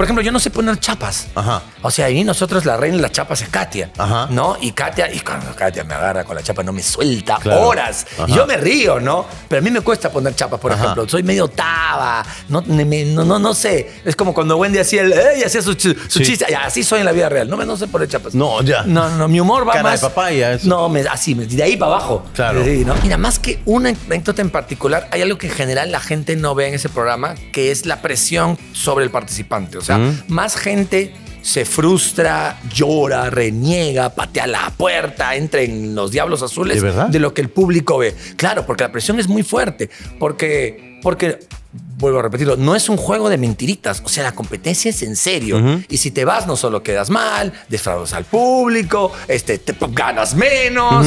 Por ejemplo, yo no sé poner chapas. Ajá. O sea, ahí nosotros la reina de las chapas es Katia. Ajá. ¿No? Y Katia, y cuando Katia me agarra con la chapa, no me suelta horas. Y yo me río, ¿no? Pero a mí me cuesta poner chapas, por ejemplo. Soy medio taba. No, no, no, sé. Es como cuando Wendy hacía el. hacía su, chiste. Así soy en la vida real. No me no sé poner chapas. No, ya. No, no, mi humor va más. De papaya, No, así, de ahí para abajo. Claro. Mira, más que una anécdota en particular, hay algo que en general la gente no ve en ese programa, que es la presión sobre el participante más gente se frustra, llora, reniega, patea la puerta, entra en los diablos azules ¿De, lo que el público ve. Claro, porque la presión es muy fuerte, porque, porque vuelvo a repetirlo, no es un juego de mentiritas, o sea, la competencia es en serio. Y si te vas, no solo quedas mal, defraudas al público, este, te ganas menos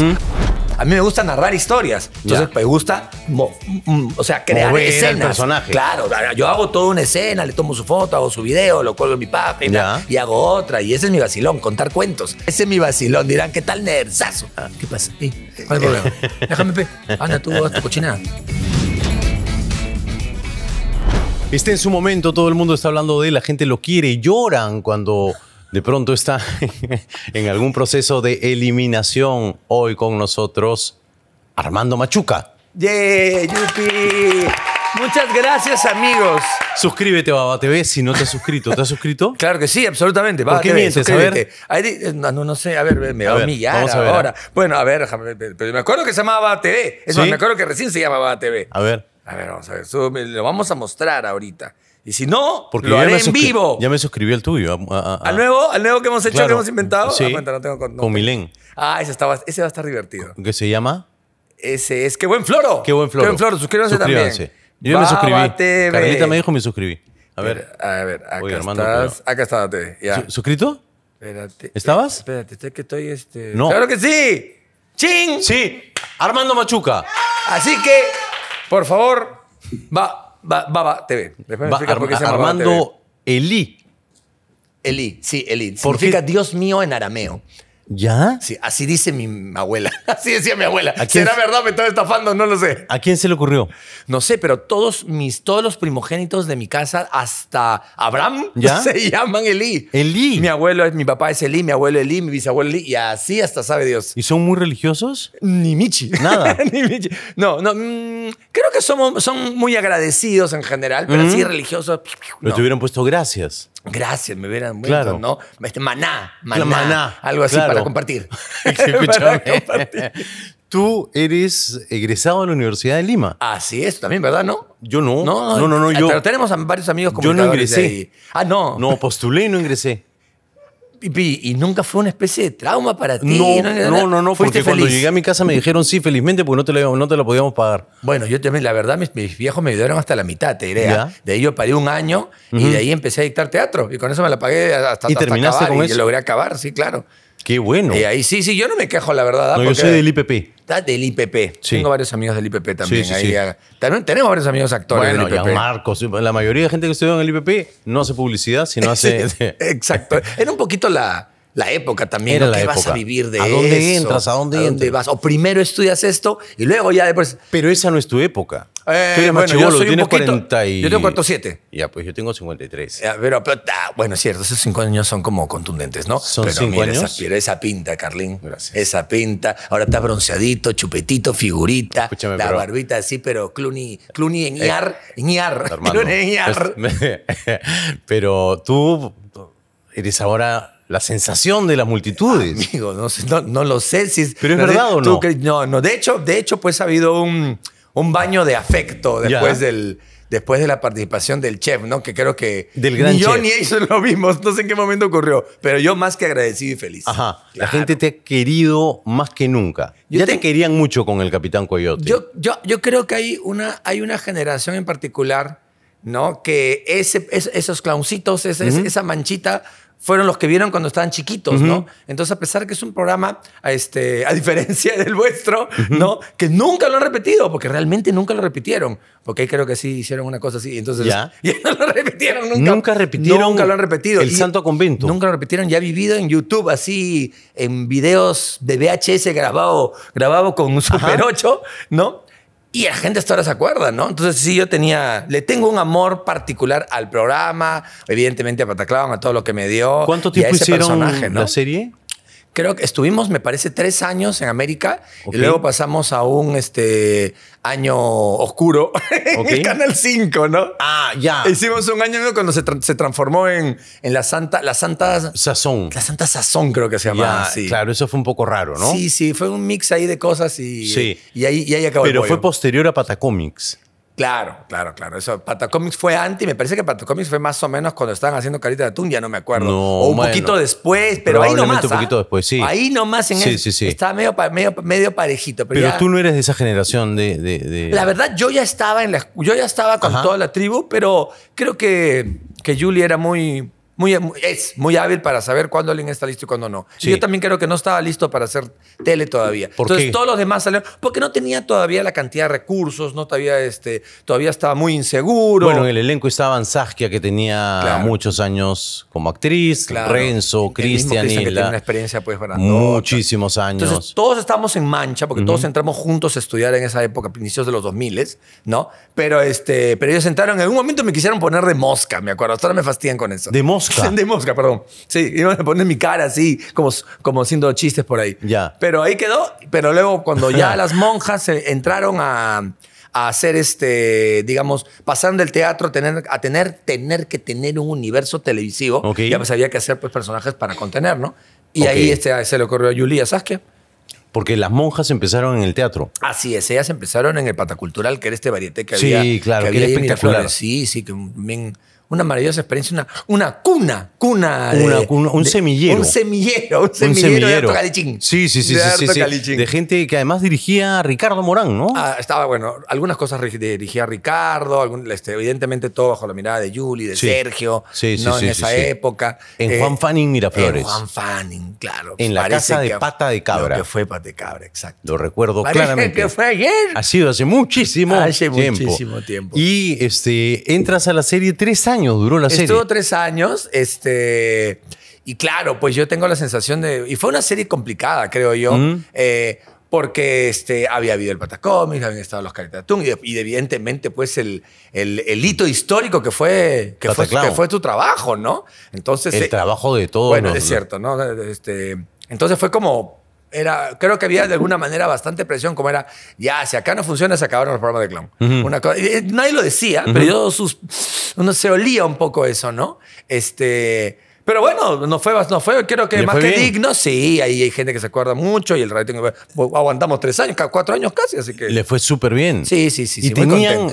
a mí me gusta narrar historias. Entonces me gusta, mm, mm, o sea, crear Mover escenas. personaje. Claro, yo hago toda una escena, le tomo su foto, hago su video, lo cuelgo en mi página y hago otra. Y ese es mi vacilón, contar cuentos. Ese es mi vacilón. Dirán, ¿qué tal nerzazo? Ah. ¿Qué pasa? ¿Cuál Déjame, pe. Anda tú, haz tu cochinada. Este en su momento, todo el mundo está hablando de él, la gente lo quiere, lloran cuando de pronto está en algún proceso de eliminación hoy con nosotros Armando Machuca. ¡Yey, Yupi! Muchas gracias, amigos. Suscríbete a Baba TV si no te has suscrito. ¿Te has suscrito? claro que sí, absolutamente. ¿Por qué mientes? A ver. Eh, no, sé, a ver, me va a, humillar ahora. bueno, a ver, pero me acuerdo que se llamaba Baba TV. me acuerdo que recién se llamaba Baba TV. A ver. A ver, vamos a ver. Lo vamos a mostrar ahorita. Y si no, Porque lo haré en vivo. Ya me suscribí al tuyo. ¿Al nuevo? ¿Al nuevo que hemos hecho, que hemos inventado? Sí, ah, tengo, con Milén. Ah, ese, ese va a estar divertido. ¿Qué se llama? Ese es. ¡Qué buen floro! ¡Qué buen floro! ¡Qué buen floro! Suscríbanse, también. Yo me suscribí. me dijo me suscribí. A ver. A ver, acá Oye, estás. Acá estás. ¿Suscrito? Espérate. ¿Estabas? Espérate, estoy que estoy este... No. ¡Claro que sí! ¡Ching! Sí. Armando Machuca. Así que, por favor, va... Baba ba, TV. Ba, ar, por qué se llama Armando TV. Elí. Elí, sí, Elí. Significa qué? Dios mío en arameo. ¿Ya? Sí, así dice mi abuela. Así decía mi abuela. quién ¿Será verdad? Me estaba estafando, no lo sé. ¿A quién se le ocurrió? No sé, pero todos mis, todos los primogénitos de mi casa, hasta Abraham, se llaman Elí. Elí. Mi abuelo, mi papá es Elí, mi abuelo Elí, mi bisabuelo Elí, y así hasta sabe Dios. ¿Y son muy religiosos? Ni Michi. Nada. Ni Michi. No, no. Mm, creo que somos, son muy agradecidos en general, pero mm. sí religiosos. Pues, pero no. te hubieran puesto gracias. Gracias, me verán mucho, ¿no? Este, maná, maná, maná, algo así para compartir. Tú eres egresado de la Universidad de Lima. Así es, también, ¿verdad? ¿No? Yo no. No, no, no. no, eh, yo, pero tenemos varios amigos como Yo no ingresé. Ah, no. No, postulé y no ingresé y nunca fue una especie de trauma para ti. No, no, no, no, porque cuando llegué a mi casa me dijeron sí, felizmente, porque no te lo, no te lo podíamos pagar. Bueno, yo también, la verdad, mis, viejos me ayudaron hasta la mitad, te diré. ¿ah? De ahí yo pagué un año y de ahí empecé a dictar teatro. Y con eso me la pagué hasta, ¿Y terminaste con eso? y logré acabar, sí, claro. Qué bueno. Y ahí sí, sí, yo no me quejo, la verdad. ¿ah? No, yo soy del IPP del IPP. Tengo varios amigos del IPP también. tenemos varios amigos actores del IPP. Marcos, la mayoría de gente que estudió en el IPP no hace publicidad, sino hace. Exacto. Era un poquito la, época también. ¿Qué vas a vivir de ¿A dónde entras? ¿A dónde, vas? O primero estudias esto y luego ya después. Pero esa no es tu época yo Yo tengo 47. Ya, pues yo tengo 53. Eh, pero, ah, bueno, es cierto, esos 5 años son como contundentes, ¿no? Son pero años. Pero esa pinta, Carlín. Gracias. Esa pinta. Ahora estás bronceadito, chupetito, figurita. la barbita así, pero cluny, cluny en eh, IAR. cluny en pero tú eres ahora la sensación de las multitudes. Amigo, no, lo sé si... Pero es verdad o no. no, no. De hecho, de hecho, pues ha habido un un baño de afecto después del después de la participación del chef, ¿no? Que creo que del gran ni yo ni ellos lo mismo no sé en qué momento ocurrió, pero yo más que agradecido y feliz. Ajá, la gente te ha querido más que nunca. ya te, querían mucho con el Capitán Coyote. Yo, yo, creo que hay una, hay una generación en particular, ¿no? Que ese, esos clowncitos, esa manchita fueron los que vieron cuando estaban chiquitos, ¿no? Entonces, a pesar que es un programa, a, este, a diferencia del vuestro, ¿no? Que nunca lo han repetido, porque realmente nunca lo repitieron. Porque creo que sí hicieron una cosa así. Entonces, ya, no lo repitieron nunca. Nunca repitieron. Nunca lo han repetido. El Santo Convento. Nunca lo repitieron. Ya he vivido en YouTube, así, en videos de VHS grabado, grabado con un Super 8, ¿no? Y la gente hasta ahora se acuerda, ¿no? Entonces sí, yo tenía, le tengo un amor particular al programa, evidentemente a Pataclavan, a todo lo que me dio. ¿Cuánto tiempo y hicieron personaje, la serie? creo que estuvimos, me parece, tres años en América y luego pasamos a un este, año oscuro en Canal 5, ¿no? Ah, ya. Hicimos un año cuando se, transformó en, en, la Santa... La Santa Sazón. La Santa Sazón creo que se llamaba. Ya, Claro, eso fue un poco raro, ¿no? Sí, sí, fue un mix ahí de cosas y, sí. y, ahí, y ahí acabó. Pero fue posterior a Patacomics. Claro, claro, claro. Eso, Patacomics fue antes. y Me parece que Patacomics fue más o menos cuando estaban haciendo Carita de Atún, ya no me acuerdo. o un poquito después, pero ahí nomás. un poquito ¿ah? después, sí. Ahí nomás en sí, sí, sí. Estaba medio, medio, medio parejito. Pero, tú no eres de esa generación de, La verdad, yo ya estaba en la, yo ya estaba con toda la tribu, pero creo que, que Julie era muy muy, es muy hábil para saber cuándo alguien está listo y cuándo no. yo también creo que no estaba listo para hacer tele todavía. Entonces todos los demás salieron porque no tenía todavía la cantidad de recursos, no todavía este, todavía estaba muy inseguro. Bueno, en el elenco estaban Saskia que tenía muchos años como actriz, Renzo, Cristian y la... una experiencia pues muchísimos años. Entonces todos estábamos en mancha porque todos entramos juntos a estudiar en esa época, principios de los 2000, ¿no? Pero este, pero ellos entraron en algún momento me quisieron poner de mosca, me acuerdo. ahora me fastidian con eso. De de mosca, perdón. Sí, iban a poner mi cara así, como, como haciendo chistes por ahí. Ya. Pero ahí quedó. Pero luego, cuando ya las monjas eh, entraron a, hacer este, digamos, pasando del teatro a tener, a tener, que tener un universo televisivo, ya pues había que hacer pues, personajes para contener, ¿no? Y ahí este, se le ocurrió a Julia qué? Porque las monjas empezaron en el teatro. Así es, ellas empezaron en el Patacultural, que era este varieté que había. Sí, claro, que, era espectacular. Sí, sí, que bien una maravillosa experiencia, una, una cuna, cuna. un, un, semillero. un, semillero. Un semillero, de Calichín. Sí, sí, sí. De, de gente que además dirigía Ricardo Morán, ¿no? Ah, estaba, bueno, algunas cosas dirigía Ricardo, este, evidentemente todo bajo la mirada de Yuli, de Sergio, ¿no? en esa época. En eh, Juan Fanning Miraflores. En Juan Fanning, claro. En la casa de Pata de Cabra. que fue Pata de Cabra, exacto. Lo recuerdo claramente. que fue ayer. Ha sido hace muchísimo hace tiempo. muchísimo tiempo. Y este, entras a la serie tres años duró Estuvo tres años, este... Y claro, pues yo tengo la sensación de... Y fue una serie complicada, creo yo. Eh, porque este, había habido el Patacómics, habían estado los Caritatún y, y, evidentemente pues el, el, hito histórico que fue, que fue, tu trabajo, ¿no? Entonces, el eh, trabajo de todo Bueno, es cierto, ¿no? Este, entonces fue como creo que había de alguna manera bastante presión, como era, ya, si acá no funciona, se acabaron los programas de clown. Una cosa, nadie lo decía, pero yo sus, uno se olía un poco eso, ¿no? Este, pero bueno, no fue, no fue creo que más que digno, sí, ahí hay gente que se acuerda mucho y el rating aguantamos tres años, cuatro años casi, así que... Le fue súper bien. Sí, sí, sí. Y tenían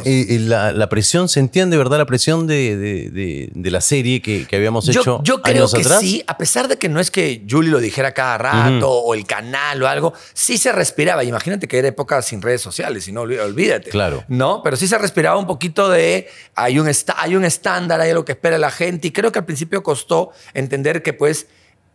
la, presión, sentían de verdad la presión de, la serie que, que habíamos hecho Yo creo que sí, a pesar de que no es que Julie lo dijera cada rato o el canal o algo, sí se respiraba. Imagínate que era época sin redes sociales, y no olvídate. Claro. No, pero sí se respiraba un poquito de hay un, hay un estándar, hay lo que espera la gente y creo que al principio costó entender que pues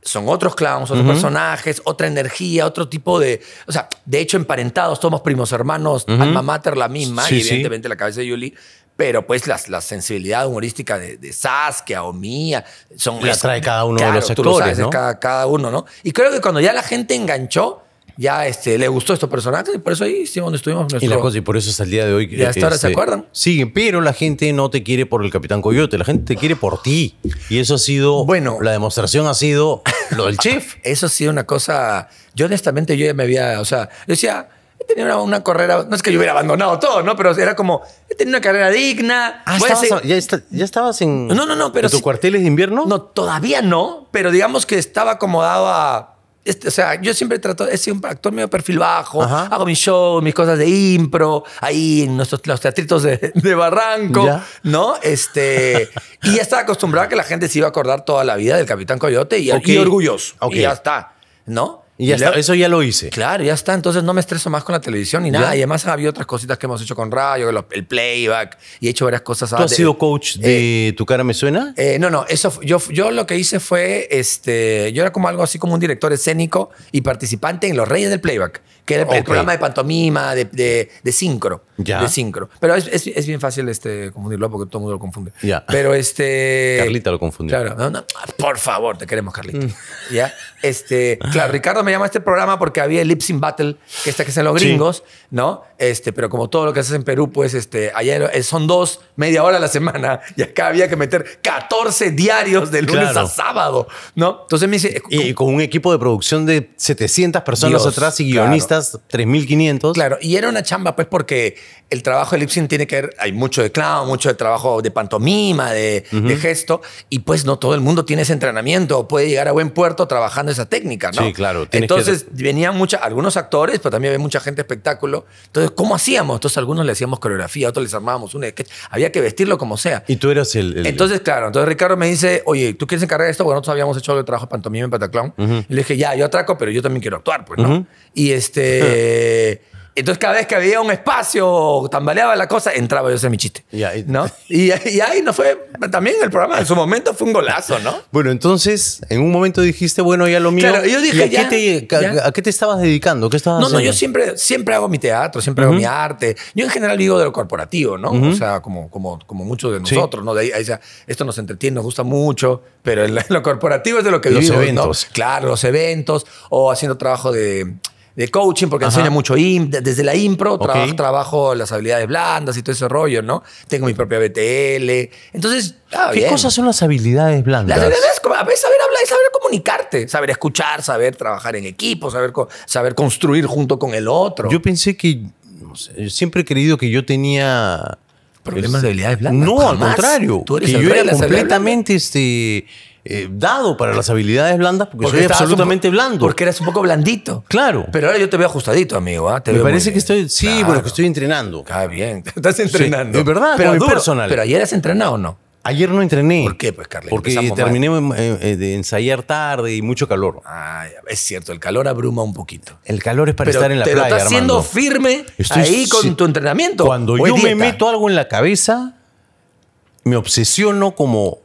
son otros clowns, otros personajes, otra energía, otro tipo de... O sea, de hecho, emparentados, somos primos hermanos, alma mater la misma, y evidentemente la cabeza de Yuli, pero pues las, la sensibilidad humorística de, Saskia o mía son... La trae cada uno de los sectores, cada, cada, uno, ¿no? Y creo que cuando ya la gente enganchó, ya este, le gustó estos personajes y por eso ahí donde estuvimos. y, la cosa, y por eso es el día de hoy. Y hasta ahora se este, acuerdan. Sí, pero la gente no te quiere por el Capitán Coyote, la gente te quiere por ti. Y eso ha sido. Bueno. La demostración ha sido lo del chef. eso ha sido una cosa. Yo honestamente, yo ya me había. O sea, decía he una, una, carrera, no es que yo hubiera abandonado todo, ¿no? Pero era como, he tenido una carrera digna. Ah, ya, estabas en, no, no, no, pero ¿en tu cuartel cuarteles de invierno? No, todavía no, pero digamos que estaba acomodado a este, o sea, yo siempre trato, he un actor medio perfil bajo, hago mis shows, mis cosas de impro, ahí en nuestros, los teatritos de, de Barranco, ¿no? Este, y ya estaba acostumbrado que la gente se iba a acordar toda la vida del Capitán Coyote y, aquí y orgulloso. Y ya está, ¿no? Y ya eso ya lo hice. Claro, ya está. Entonces no me estreso más con la televisión ni nada. Y además había otras cositas que hemos hecho con radio, el, playback, y he hecho varias cosas. ¿Tú has sido coach de eh, Tu cara me suena? Eh, no, no. Eso, yo, yo lo que hice fue, este, yo era como algo así como un director escénico y participante en Los Reyes del Playback, que era el programa de pantomima, de, de, sincro. De sincro. Pero es, bien fácil este, confundirlo porque todo el mundo lo confunde. Pero este. Carlita lo confundió. Claro. por favor, te queremos, Carlita. Mm. Ya. Este, claro, Ricardo me llama a este programa porque había el in Battle, que está que hacen los gringos, ¿no? Este, pero como todo lo que haces en Perú, pues este, ayer eh, son dos, media hora a la semana y acá había que meter 14 diarios de lunes a sábado, ¿no? Entonces me dice. Y, con un equipo de producción de 700 personas atrás y guionistas. 3.500. Claro, y era una chamba, pues, porque el trabajo de tiene que ver, hay mucho de clown, mucho de trabajo de pantomima, de, gesto, y pues no todo el mundo tiene ese entrenamiento, puede llegar a buen puerto trabajando esa técnica, ¿no? Sí, claro. Entonces venían mucha, algunos actores, pero también había mucha gente espectáculo. Entonces, ¿cómo hacíamos? Entonces, algunos le hacíamos coreografía, otros les armábamos un sketch, había que vestirlo como sea. Y tú eras el, Entonces, claro, entonces Ricardo me dice, oye, ¿tú quieres encargar esto? Bueno, nosotros habíamos hecho el trabajo de pantomima y Pataclown. le dije, ya, yo atraco, pero yo también quiero actuar, pues, ¿no? Y este. Entonces, cada vez que había un espacio, tambaleaba la cosa, entraba yo a mi chiste. Y ahí, ¿no? y, ahí no fue. También el programa en su momento fue un golazo, ¿no? Bueno, entonces, en un momento dijiste, bueno, ya lo mío. Claro, yo dije, a, qué te, A, qué te estabas dedicando? ¿Qué estabas haciendo? no, yo siempre, siempre hago mi teatro, siempre hago mi arte. Yo en general vivo de lo corporativo, ¿no? O sea, como, como, como muchos de nosotros, ¿no? De ahí, ahí esto nos entretiene, nos gusta mucho, pero lo corporativo es de lo que los Los eventos. Claro, los eventos o haciendo trabajo de de coaching, porque enseña mucho desde la impro, trabajo, las habilidades blandas y todo ese rollo, ¿no? Tengo mi propia BTL. Entonces, ¿qué cosas son las habilidades blandas? Las habilidades saber hablar, saber comunicarte, saber escuchar, saber trabajar en equipo, saber, saber construir junto con el otro. Yo pensé que, siempre he creído que yo tenía problemas de habilidades blandas. No, al contrario. Tú eres que yo era completamente este eh, dado para las habilidades blandas porque, soy absolutamente blando. Porque eres un poco blandito. Claro. Pero ahora yo te veo ajustadito, amigo. ¿ah? me parece que estoy. Sí, bueno, que estoy entrenando. Está bien. Estás entrenando. Es verdad, pero, personal. Pero ayer has entrenado o no? Ayer no entrené. ¿Por qué, pues, Carlos? Porque terminé eh, eh, de ensayar tarde y mucho calor. es cierto, el calor abruma un poquito. El calor es para estar en la playa, playa. Pero estás siendo firme ahí con tu entrenamiento. Cuando yo me meto algo en la cabeza, me obsesiono como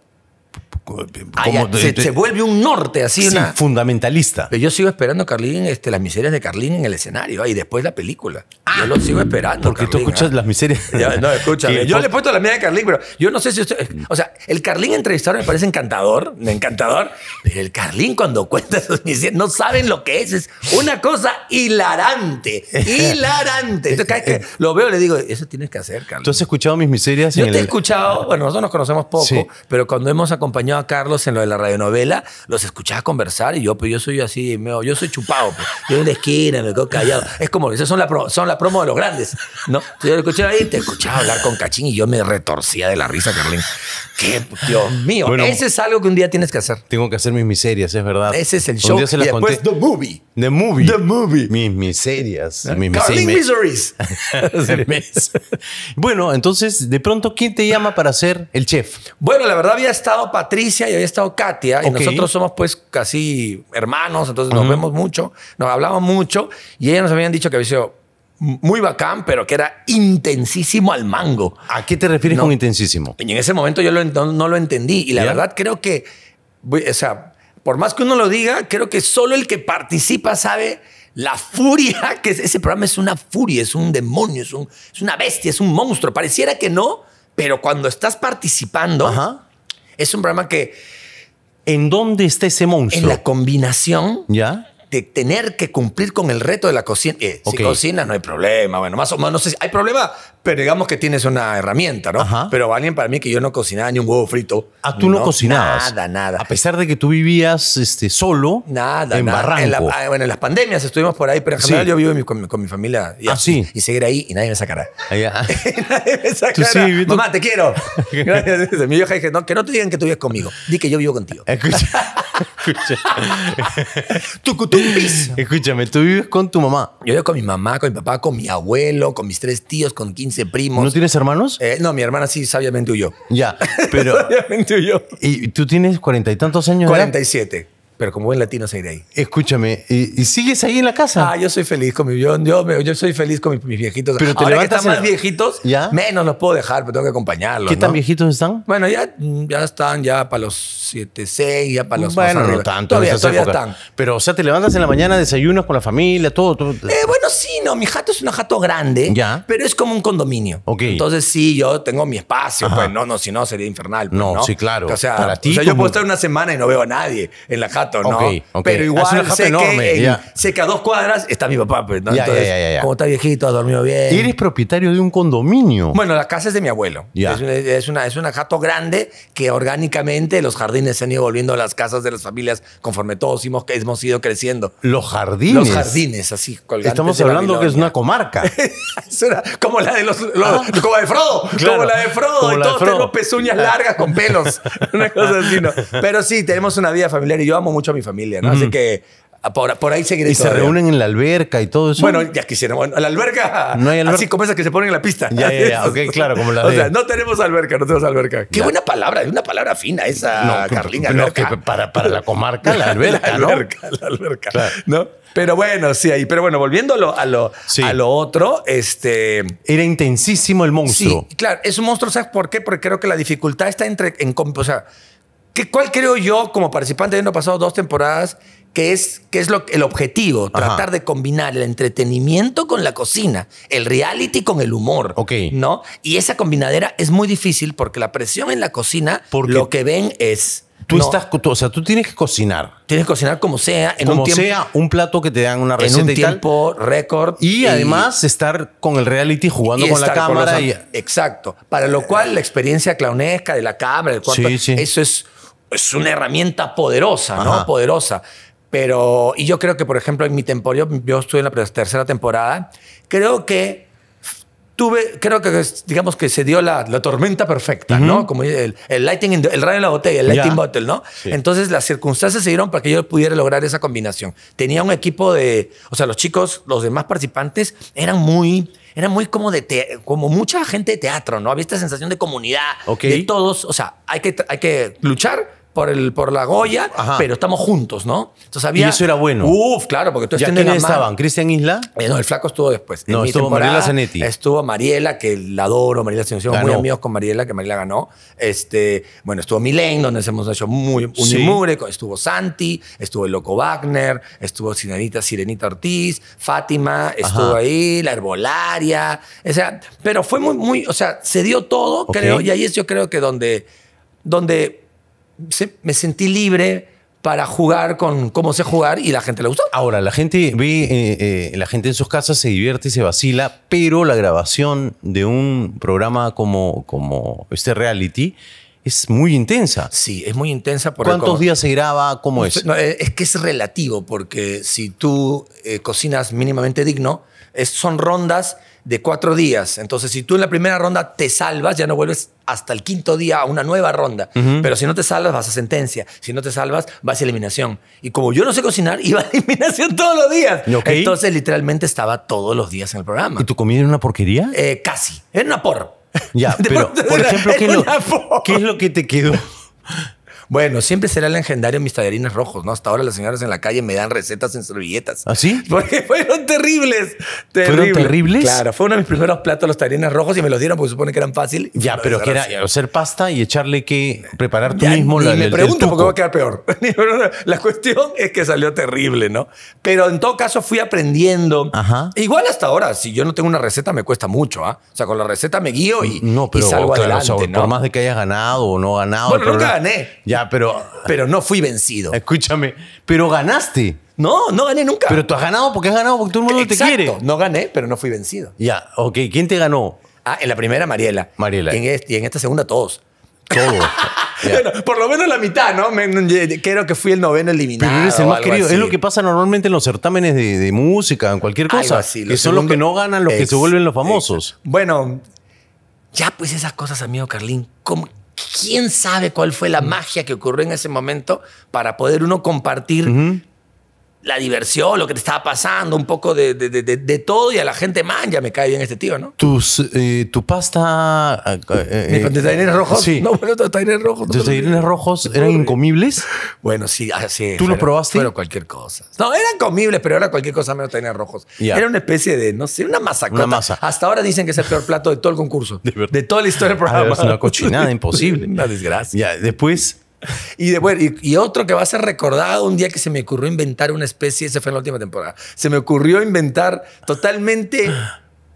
eh, ah, se, vuelve un norte así. fundamentalista. Pero yo sigo esperando Carlín, este, las miserias de Carlín en el escenario ah, y después la película. Ah. yo lo sigo esperando. Porque tú escuchas las miserias. no, escúchame. yo le he puesto la mía de Carlín, pero yo no sé si usted. O sea, el Carlín entrevistado me parece encantador, encantador. el Carlín cuando cuenta sus miserias, no saben lo que es. Es una cosa hilarante. hilarante. lo veo, le digo, eso tienes que hacer, Carlín. ¿Tú has escuchado mis miserias? Yo te he escuchado, bueno, nosotros nos conocemos poco, pero cuando hemos acompañado Carlos en lo de la radionovela, los escuchaba conversar y yo, pues yo soy así, yo soy chupado, pues. yo en la esquina me quedo callado. Es como, esas son la, son la promo de los grandes, ¿no? yo lo escuchaba ahí, te escuchaba hablar con Cachín y yo me retorcía de la risa, Carlín. ¡Qué, Dios mío! ese es algo que un día tienes que hacer. Tengo que hacer mis miserias, es verdad. Ese es el show. después, The Movie. The movie. The movie. Mis ah, miserias. Carling miseries. bueno, entonces, de pronto, ¿quién te llama para ser el chef? Bueno, la verdad había estado Patricia y había estado Katia. Y nosotros somos pues casi hermanos, entonces nos vemos mucho, nos hablamos mucho. Y ellas nos habían dicho que había sido muy bacán, pero que era intensísimo al mango. ¿A qué te refieres con intensísimo? En ese momento yo no, lo entendí. Y la verdad creo que, o sea por más que uno lo diga, creo que solo el que participa sabe la furia, que ese programa es una furia, es un demonio, es, una bestia, es un monstruo. Pareciera que no, pero cuando estás participando, es un programa que... ¿En dónde está ese monstruo? En la combinación ¿Ya? de tener que cumplir con el reto de la cocina. Eh, si cocina no hay problema. Bueno, más o menos, no sé si hay problema, pero digamos que tienes una herramienta, ¿no? Pero alguien para mí que yo no cocinaba ni un huevo frito. Ah, tú no, cocinabas. Nada, nada. A pesar de que tú vivías este, solo. Nada, en nada. Ah, bueno, en las pandemias estuvimos por ahí, pero en general yo vivo con, mi familia. Y, ah, Y, seguir ahí y nadie me sacará. Ah. nadie me sacará. Sí, Mamá, te quiero. Gracias. Mi vieja dije, no, que no te digan que tú vives conmigo. Di que yo vivo contigo. Escucha. Escúchame, tú vives con tu mamá. Yo vivo con mi mamá, con mi papá, con mi abuelo, con mis tres tíos, con 15 primos. ¿No tienes hermanos? Eh, no, mi hermana sí, sabiamente huyó. Ya, pero... sabiamente huyó. ¿Y tú tienes cuarenta y tantos años? 47 pero como buen latino se iré ahí. Escúchame, ¿y, sigues ahí en la casa? Ah, yo soy feliz con mi yo, yo, soy feliz con mis, viejitos. Pero te Ahora más viejitos, menos los puedo dejar, pero tengo que acompañarlos. ¿Qué tan viejitos están? Bueno, ya, ya están ya para los 7, 6, ya para los Bueno, no tanto, todavía, están. Pero, o sea, te levantas en la mañana, desayunas con la familia, todo, todo. Eh, bueno, sí, no, mi jato es un jato grande, ya. pero es como un condominio. Entonces sí, yo tengo mi espacio, pues no, no, si no sería infernal. Pues, no, no, sí, claro. O sea, ti, o sea yo puedo estar una semana y no veo a nadie en la jato pero igual sé, que sé que a dos cuadras está mi papá, pues, como está viejito, ha dormido bien. Eres propietario de un condominio. Bueno, la casa es de mi abuelo. Es una, es, jato grande que orgánicamente los jardines se han ido volviendo a las casas de las familias conforme todos hemos, hemos ido creciendo. ¿Los jardines? Los jardines, así, Estamos hablando que es una comarca. como la de los, ah. como Frodo. Como la de Frodo. y todos tenemos pezuñas largas con pelos. una cosa así, Pero sí, tenemos una vida familiar y yo amo mucho mucho a mi familia, ¿no? Así que ah, por, ahí seguiré. Y se reúnen en la alberca y todo eso. Bueno, ya quisiera. Bueno, la alberca. No Así como que se ponen en la pista. Ya, ya, ya. ok, claro, como la. o sea, no tenemos alberca, no tenemos alberca. Qué buena palabra, es una palabra fina esa, no, No, para, la comarca, la alberca. la alberca, ¿no? la alberca. Pero bueno, sí, ahí. Pero bueno, volviéndolo a lo, a lo, otro, este. Era intensísimo el monstruo. Sí, claro, es un monstruo, ¿sabes por qué? Porque creo que la dificultad está entre. En, o sea, ¿Cuál creo yo, como participante, habiendo pasado dos temporadas, que es, que es lo, el objetivo? Tratar de combinar el entretenimiento con la cocina, el reality con el humor. Ok. ¿No? Y esa combinadera es muy difícil porque la presión en la cocina, lo que ven es. Tú estás, o sea, tú tienes que cocinar. Tienes que cocinar como sea, en como un tiempo, sea, un plato que te dan una receta en un tiempo récord. Y, además estar con el reality jugando con la cámara. exacto. Para lo cual la experiencia clownesca de la cámara, eso es es una herramienta poderosa, ¿no? Poderosa. Pero, y yo creo que, por ejemplo, en mi temporada, yo, estuve en la tercera temporada, creo que tuve, creo que, digamos que se dio la, la tormenta perfecta, ¿no? Como el, el lighting, el rayo en la botella, el lighting bottle, ¿no? Entonces las circunstancias se dieron para que yo pudiera lograr esa combinación. Tenía un equipo de, o sea, los chicos, los demás participantes eran muy, eran muy como de como mucha gente de teatro, ¿no? Había esta sensación de comunidad, de todos, o sea, hay que, hay que luchar, por, el, por la Goya, pero estamos juntos, ¿no? Entonces había. Y eso era bueno. Uf, claro, porque tú ¿Ya quiénes estaban? ¿Cristian Isla? Eh, no, el flaco estuvo después. No, estuvo Mariela Zanetti. Estuvo Mariela, que la adoro, Mariela Zanetti. Somos muy amigos con Mariela, que Mariela ganó. Este, bueno, estuvo Milen, donde hemos hecho muy unimure. Estuvo Santi, estuvo el Loco Wagner, estuvo Sirenita, Sirenita Ortiz, Fátima, estuvo ahí, la Herbolaria. O sea, pero fue muy, muy. O sea, se dio todo, creo, y ahí es yo creo que donde. donde me sentí libre para jugar con cómo sé jugar y la gente le gustó. Ahora, la gente ve, eh, eh, la gente en sus casas se divierte y se vacila, pero la grabación de un programa como, como este reality es muy intensa. Sí, es muy intensa. ¿Cuántos días se graba? ¿Cómo es? Eh, es que es relativo, porque si tú cocinas mínimamente digno, son rondas de cuatro días. Entonces, si tú en la primera ronda te salvas, ya no vuelves hasta el quinto día a una nueva ronda. Pero si no te salvas, vas a sentencia. Si no te salvas, vas a eliminación. Y como yo no sé cocinar, iba a eliminación todos los días. Entonces, literalmente estaba todos los días en el programa. ¿Y tu comida era una porquería? Eh, casi. Era una por Ya, pero, por ejemplo, ¿qué lo, ¿qué es lo que te quedó? Bueno, siempre será el legendario mis tallarines rojos, ¿no? Hasta ahora las señoras en la calle me dan recetas en servilletas. ¿Ah, sí? Porque fueron terribles. ¿Fueron terribles? Claro, fue uno de mis primeros platos los tallarines rojos y me los dieron porque supone que eran fácil. Ya, pero que era hacer pasta y echarle que preparar tú mismo la, me pregunto porque va a quedar peor. la cuestión es que salió terrible, ¿no? Pero en todo caso fui aprendiendo. Ajá. Igual hasta ahora, si yo no tengo una receta me cuesta mucho, ¿ah? O sea, con la receta me guío y, no, salgo adelante, ¿no? Por más de que hayas ganado o no ganado. Bueno, nunca gané. Ya, pero. Pero no fui vencido. Escúchame, pero ganaste. No, no gané nunca. Pero tú has ganado porque has ganado porque todo el mundo te quiere. No gané, pero no fui vencido. Ya, ok. ¿Quién te ganó? Ah, en la primera, Mariela. Mariela. Y en, este, esta segunda, todos. Todos. por lo menos la mitad, ¿no? creo que fui el noveno eliminado. Es lo que pasa normalmente en los certámenes de, música, en cualquier cosa. Así, que son los que no ganan los que se vuelven los famosos. Bueno, ya pues esas cosas, amigo Carlín. ¿cómo, quién sabe cuál fue la magia que ocurrió en ese momento para poder uno compartir la diversión, lo que te estaba pasando, un poco de, todo y a la gente man, ya me cae bien este tío, ¿no? Tus, eh, tu pasta... Ah, eh, eh rojos? Sí. No, bueno, rojos. rojos eran incomibles? Bueno, sí, así ah, ¿Tú lo probaste? Fueron cualquier cosa. No, eran comibles, pero era cualquier cosa menos tener rojos. Era una especie de, no sé, una masa. Una masa. Hasta ahora dicen que es el peor plato de todo el concurso. De, toda la historia del ah, programa. una cochinada imposible. una desgracia. Ya, después... Y, de, y, otro que va a ser recordado un día que se me ocurrió inventar una especie, esa fue en la última temporada, se me ocurrió inventar totalmente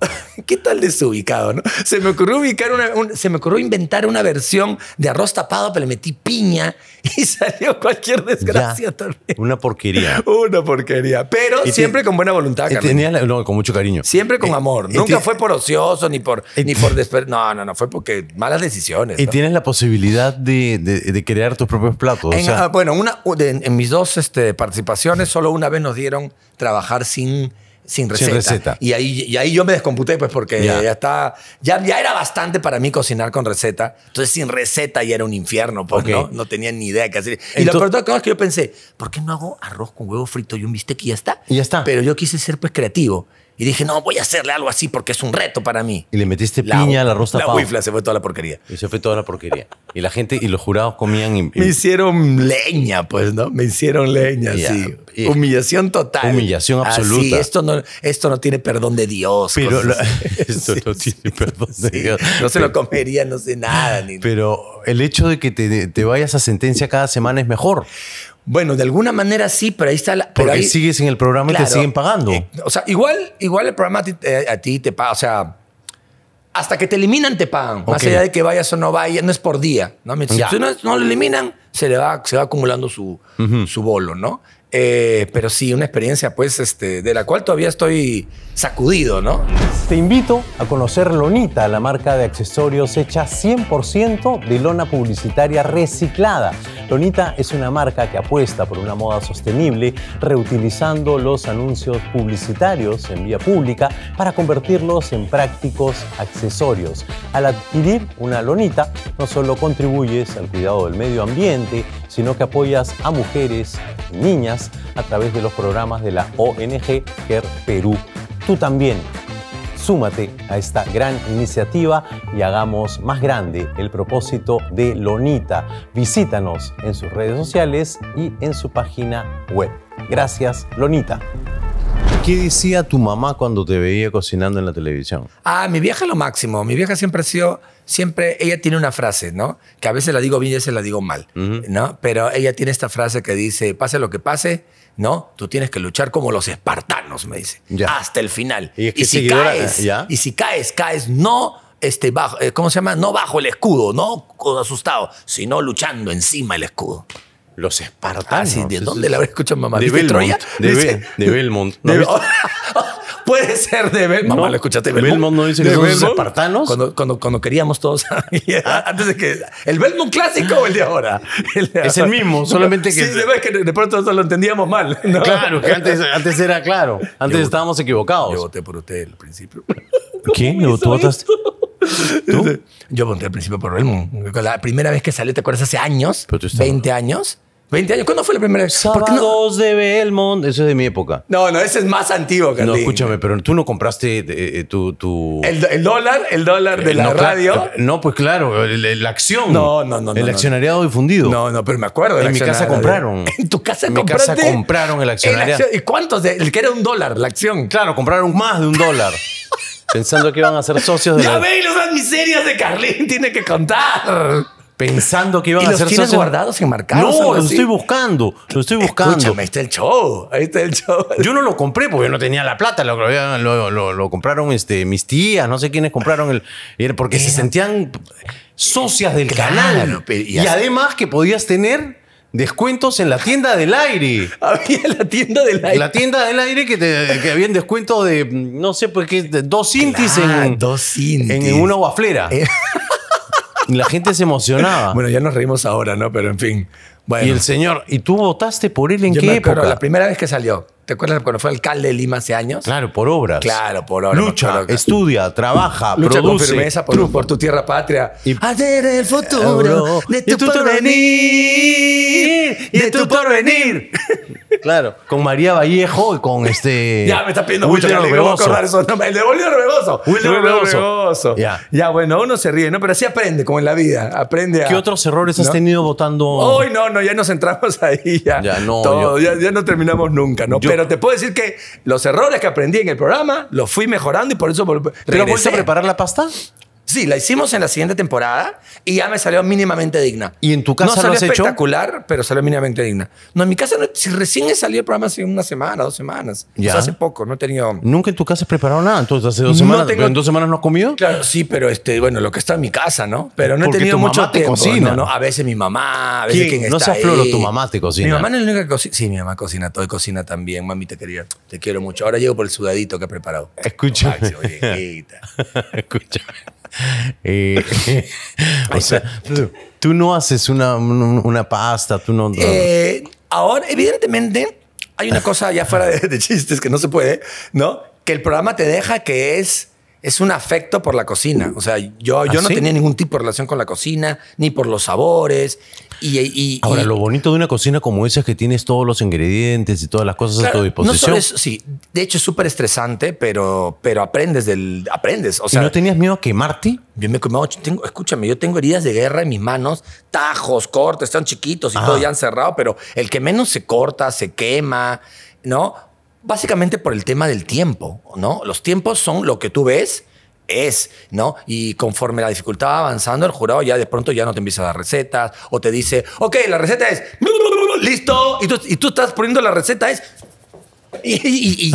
¿Qué tal desubicado, no? Se me ocurrió ubicar se me ocurrió inventar una versión de arroz tapado, pero le metí piña y salió cualquier desgracia Una porquería. Una porquería, pero siempre con buena voluntad. Tenía no, con mucho cariño. Siempre con eh, amor. Nunca fue por ocioso ni por ni por No, no, no. Fue porque malas decisiones. Y tienes la posibilidad de, crear tus propios platos. Ah, bueno, una, en, mis dos este, participaciones solo una vez nos dieron trabajar sin sin receta. Y, ahí, ahí yo me descomputé, pues, porque ya, está. Ya, ya era bastante para mí cocinar con receta. Entonces, sin receta ya era un infierno, porque ¿no? tenía ni idea qué hacer. Y la lo peor es que yo pensé, ¿por qué no hago arroz con huevo frito y un bistec y ya está? Y ya está. Pero yo quise ser, pues, creativo. Y dije, no, voy a hacerle algo así porque es un reto para mí. Y le metiste piña a la rosta La wifla se fue toda la porquería. se fue toda la porquería. y la gente y los jurados comían. Y, Me hicieron leña, pues, ¿no? Me hicieron leña, sí. Humillación total. Humillación absoluta. Así, esto no, esto no tiene perdón de Dios. Pero esto no tiene perdón de Dios. No se lo comería, no sé nada. Pero el hecho de que te vayas a sentencia cada semana es mejor. Bueno, de alguna manera sí, pero ahí está la. Porque ahí, sigues en el programa y te siguen pagando. Eh, o sea, igual, igual el programa a ti, te eh, paga. O sea, hasta que te eliminan te pagan. Más allá de que vayas o no vayas, no es por día. ¿no? Si no, lo eliminan, se le va, se va acumulando su, su bolo, ¿no? Eh, pero sí, una experiencia pues este, de la cual todavía estoy sacudido, ¿no? Te invito a conocer Lonita, la marca de accesorios hecha 100% de lona publicitaria reciclada. Lonita es una marca que apuesta por una moda sostenible, reutilizando los anuncios publicitarios en vía pública para convertirlos en prácticos accesorios. Al adquirir una lonita, no solo contribuyes al cuidado del medio ambiente, sino que apoyas a mujeres y niñas a través de los programas de la ONG GER Perú. Tú también, súmate a esta gran iniciativa y hagamos más grande el propósito de Lonita. Visítanos en sus redes sociales y en su página web. Gracias, Lonita. ¿Qué decía tu mamá cuando te veía cocinando en la televisión? Ah, mi vieja lo máximo. Mi vieja siempre ha sido siempre ella tiene una frase, ¿no? Que a veces la digo bien y a veces la digo mal, ¿no? Pero ella tiene esta frase que dice, pase lo que pase, ¿no? Tú tienes que luchar como los espartanos, me dice, hasta el final. Y, si caes, ¿ya? y si caes, caes no este bajo, eh, ¿cómo se llama? No bajo el escudo, no asustado, sino luchando encima el escudo. Los espartanos. Ah, ¿De dónde la habré escuchado mamá? De Belmont. De, Belmont. puede ser de Belmont. Mamá, ¿lo escuchaste? Belmont, no dice que son espartanos. Cuando, cuando, cuando queríamos todos, ah. antes de que. ¿El Belmont clásico o el de ahora? es el mismo, solamente que. Sí, se ve que de pronto lo entendíamos mal. Claro, antes, antes era claro. Antes estábamos equivocados. Yo voté por usted al principio. ¿Quién? ¿Tú votaste? ¿Tú? Yo voté al principio por Belmont. La primera vez que salió, ¿te acuerdas? Hace años, 20 años 20 años. ¿Cuándo fue la primera vez? Sábados de Belmont. Eso es de mi época. No, no, ese es más antiguo, que. No, escúchame, pero tú no compraste eh, eh, tu... El, dólar, el dólar de eh, la radio. No, pues claro, la acción. No, no, no. El accionariado difundido. No, no, pero me acuerdo. En mi casa compraron. ¿En tu casa compraron? En mi casa compraron el accionariado. ¿Y cuántos? el que era un dólar, la acción. Claro, compraron más de un dólar. pensando que iban a ser socios de... Ya veis, las miserias de Carlín tiene que contar pensando que iban a ser tienes guardados y marcados? No, lo estoy buscando, lo estoy buscando. ahí está el show, ahí está el show. Yo no lo compré porque no tenía la plata, lo, compraron este, mis tías, no sé quiénes compraron el... Porque se sentían socias del canal. Y, además que podías tener descuentos en la tienda del aire. Había la tienda del aire. La tienda del aire que, te, que habían descuentos de, no sé, pues, que, dos cintis en. Ah, en una guaflera. Eh, la gente se emocionaba. Bueno, ya nos reímos ahora, ¿no? Pero en fin. Y el señor, ¿y tú votaste por él en qué La primera vez que salió, ¿Te acuerdas cuando fue alcalde de Lima hace años? Claro, por obras. Claro, por obras. Lucha, estudia, trabaja, Lucha con firmeza por, por, tu tierra patria. Y... Hacer el futuro de tu, tu porvenir, de tu porvenir. Claro, con María Vallejo y con este... ya, me está pidiendo mucho, que le voy a acordar esos No, El de Bolívar Reboso. Reboso. Ya. ya, bueno, uno se ríe, ¿no? Pero así aprende, como en la vida. Aprende a... ¿Qué otros errores has tenido votando? Hoy no, no, ya nos entramos ahí. Ya, ya no. ya, no terminamos nunca, ¿no? Pero te puedo decir que los errores que aprendí en el programa los fui mejorando y por eso. Regresé. ¿Pero volviste a preparar la pasta? Sí, la hicimos en la siguiente temporada y ya me salió mínimamente digna. ¿Y en tu casa no salió espectacular, pero salió mínimamente digna. No, en mi casa, si recién he salido el programa hace una semana, dos semanas. Ya. hace poco, no he tenido. Nunca en tu casa has preparado nada, entonces hace dos semanas. en dos semanas no has comido? Claro, sí, pero este, bueno, lo que está en mi casa, ¿no? Pero no he tenido tu mucho mamá Te cocina. No, a veces mi mamá, a veces quien no está. No seas tu mamá te cocina. Mi mamá no es la única que cocina. Sí, mi mamá cocina todo cocina también. Mami, te quería, te quiero mucho. Ahora llego por el sudadito que he preparado. Escúchame. Escúchame. Eh, o sea, tú, no haces una, una pasta, tú no... Eh, ahora, evidentemente, hay una cosa allá fuera de chistes que no se puede, ¿no? Que el programa te deja que es es un afecto por la cocina. O sea, yo, yo no ¿Ah, tenía ningún tipo de relación con la cocina, ni por los sabores. Y, y Ahora, lo bonito de una cocina como esa es que tienes todos los ingredientes y todas las cosas a tu disposición. sí. De hecho, es súper estresante, pero, pero aprendes del. Aprendes. O sea, no tenías miedo a quemarte? Yo me quemado, tengo, escúchame, yo tengo heridas de guerra en mis manos, tajos, cortes, están chiquitos y todo ya han cerrado, pero el que menos se corta, se quema, ¿no? Básicamente por el tema del tiempo, ¿no? Los tiempos son lo que tú ves, es, ¿no? Y conforme la dificultad va avanzando, el jurado ya de pronto ya no te empieza a dar recetas o te dice, ok, la receta es listo, y tú, y tú estás poniendo la receta es Y, y,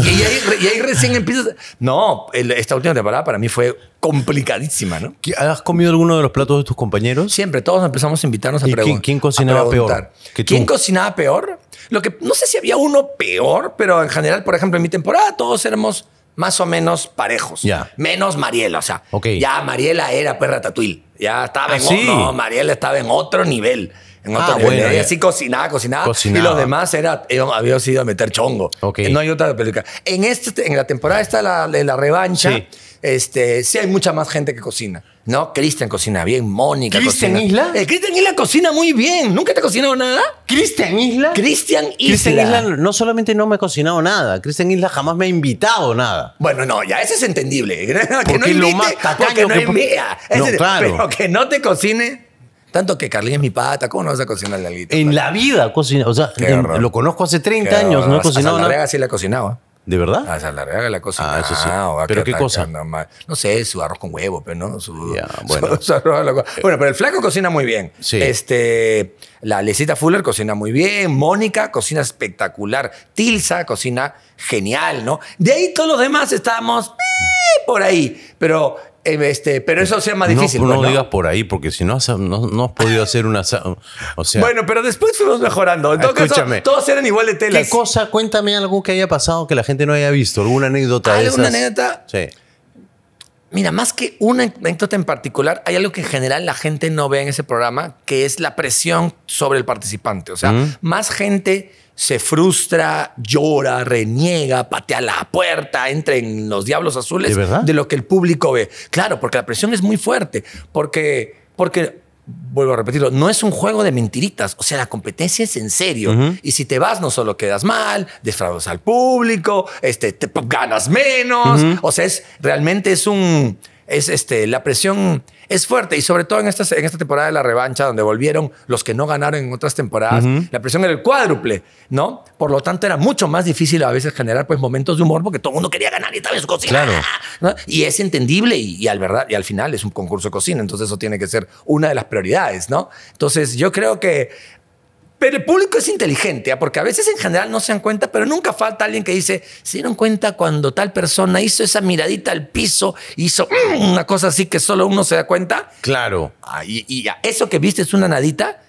ahí, recién empiezas. No, esta última temporada para mí fue complicadísima, ¿no? ¿Has comido alguno de los platos de tus compañeros? Siempre, todos empezamos a invitarnos a preguntar. ¿quién, cocinaba peor? ¿Quién cocinaba peor? Lo que no sé si había uno peor, pero en general, por ejemplo, en mi temporada todos éramos más o menos parejos. Ya. Menos Mariela, o sea. Ya Mariela era perra tatuil. Ya estaba ah, en Mariela estaba en otro nivel. En otra ah, cocinaba, cocinaba, Y los demás era, había sido a meter chongo. Eh, no hay otra película. En, este, en la temporada esta de la, la revancha, sí. Este, sí hay mucha más gente que cocina. No, Cristian cocina bien, Mónica ¿Cristian Isla? Eh, Christian Isla cocina muy bien. ¿Nunca te ha cocinado nada? ¿Cristian Isla? Cristian Isla. no solamente no me ha cocinado nada, Christian Isla jamás me ha invitado nada. Bueno, no, ya eso es entendible. que no invite, lo más no Pero que no te cocine... Tanto que Carlín es mi pata, ¿cómo no vas a cocinar la alita? En la vida cocina, o sea, lo conozco hace 30 años, no he cocinado La regga sí la cocinaba. ¿eh? ¿De verdad? A sí, la cocinaba. Ah, eso sí. Ah, ¿Pero qué cosa? No sé, su arroz con huevo, pero pues, no. Su, bueno. Su, arroz bueno, pero el flaco cocina muy bien. Sí. Este, la Lesita Fuller cocina muy bien. Mónica cocina espectacular. Tilsa cocina genial, ¿no? De ahí todos los demás estábamos eh, por ahí. Pero Em, este, pero eso sea más difícil. Pues, no, pues, no digas por ahí, porque si no has, no, has podido hacer una. bueno, pero después fuimos mejorando. entonces escúchame. todos eran igual de telas. ¿Qué cosa? Cuéntame algo que haya pasado que la gente no haya visto. ¿Alguna anécdota de ¿Alguna anécdota? Sí. Mira, más que una anécdota en particular, hay algo que en general la gente no ve en ese programa, que es la presión sobre el participante. O sea, mm. más gente se frustra, llora, reniega, patea la puerta, entra en los diablos azules ¿De, lo que el público ve. Claro, porque la presión es muy fuerte, porque, porque vuelvo a repetirlo, no es un juego de mentiritas. O sea, la competencia es en serio. Y si te vas, no solo quedas mal, defraudas al público, este, te ganas menos. O sea, es, realmente es un es este, la presión es fuerte y sobre todo en esta, en esta temporada de la revancha donde volvieron los que no ganaron en otras temporadas, la presión era el cuádruple, ¿no? Por lo tanto era mucho más difícil a veces generar pues momentos de humor porque todo el mundo quería ganar y tal en su cocina. Claro. Y es entendible y, al verdad, y al final es un concurso de cocina, entonces eso tiene que ser una de las prioridades, ¿no? Entonces yo creo que pero el público es inteligente, ¿ah? porque a veces en general no se dan cuenta, pero nunca falta alguien que dice, se dieron cuenta cuando tal persona hizo esa miradita al piso, hizo una cosa así que solo uno se da cuenta. Claro. Ah, y, eso que viste es una nadita,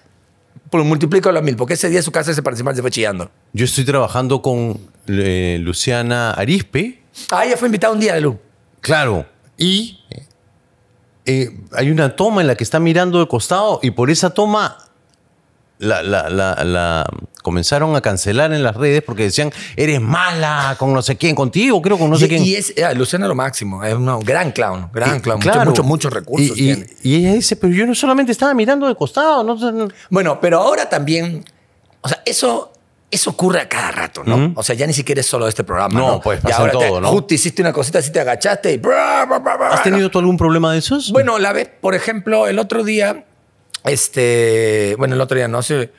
pues multiplico a mil, porque ese día su casa ese participante se fue chillando. Yo estoy trabajando con eh, Luciana Arispe. Ah, ella fue invitada un día, luz? Claro. Y eh, eh, hay una toma en la que está mirando de costado y por esa toma la, la, comenzaron a cancelar en las redes porque decían, eres mala con no sé quién, contigo, creo, con no sé quién. Y es, ah, Luciana lo máximo, es un gran clown, gran clown, muchos, recursos. Y, ella dice, pero yo no solamente estaba mirando de costado. No, Bueno, pero ahora también, o sea, eso... Eso ocurre a cada rato, ¿no? O sea, ya ni siquiera es solo este programa. No, pues pasa todo, ¿no? Justo hiciste una cosita, así te agachaste y. ¿Has tenido tú algún problema de esos? Bueno, la vez, por ejemplo, el otro día este, bueno, el otro día no sé.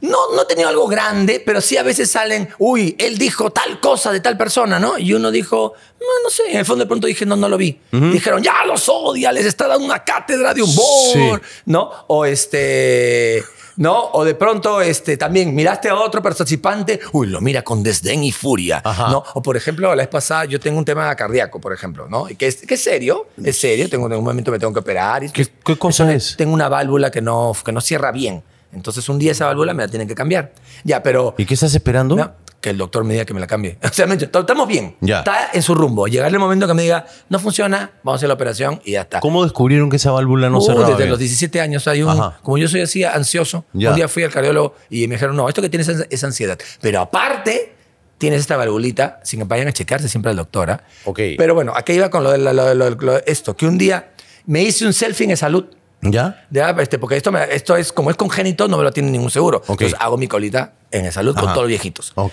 No, no he algo grande, pero sí a veces salen, uy, él dijo tal cosa de tal persona, ¿no? Y uno dijo, no, no sé. En el fondo de pronto dije, no, no lo vi. Dijeron, ya los odia, les está dando una cátedra de humor, ¿no? O este. ¿no? O de pronto, este, también miraste a otro participante, uy, lo mira con desdén y furia, ¿no? O por ejemplo, la vez pasada yo tengo un tema cardíaco, por ejemplo, ¿no? Que es, que es serio, es serio, tengo, en algún momento me tengo que operar. ¿Qué, cosa es? Tengo una válvula que no, que no cierra bien. Entonces un día esa válvula me la tienen que cambiar. Ya, pero... ¿Y qué estás esperando? que el doctor me diga que me la cambie. O sea, estamos bien. Ya. Está en su rumbo. Llegarle el momento que me diga, no funciona, vamos a hacer la operación y ya está. ¿Cómo descubrieron que esa válvula no uh, cerraba? Desde los 17 años hay un... Como yo soy así ansioso, un día fui al cardiólogo y me dijeron, no, esto que tienes es ansiedad. Pero aparte, tienes esta valvulita, sin que vayan a checarse siempre al doctor. Ok. Pero bueno, aquí iba con lo de, esto, que un día me hice un selfie en salud ¿Ya? Ya, este, porque esto, esto es, como es congénito, no me lo tiene ningún seguro. Entonces hago mi colita en el salud con todos los viejitos. ¿No?